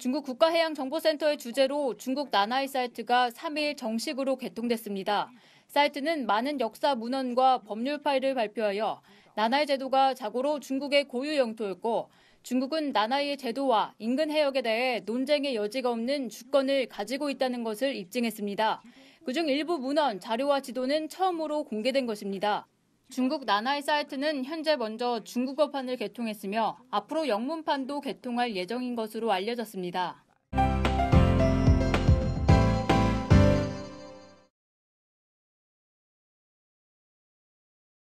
중국 국가해양정보센터의 주제로 중국 나나이 사이트가 3일 정식으로 개통됐습니다. 사이트는 많은 역사 문헌과 법률 파일을 발표하여 나나이 제도가 자고로 중국의 고유 영토였고 중국은 나나이의 제도와 인근 해역에 대해 논쟁의 여지가 없는 주권을 가지고 있다는 것을 입증했습니다. 그중 일부 문헌, 자료와 지도는 처음으로 공개된 것입니다. 중국 나나이 사이트는 현재 먼저 중국어판을 개통했으며 앞으로 영문판도 개통할 예정인 것으로 알려졌습니다.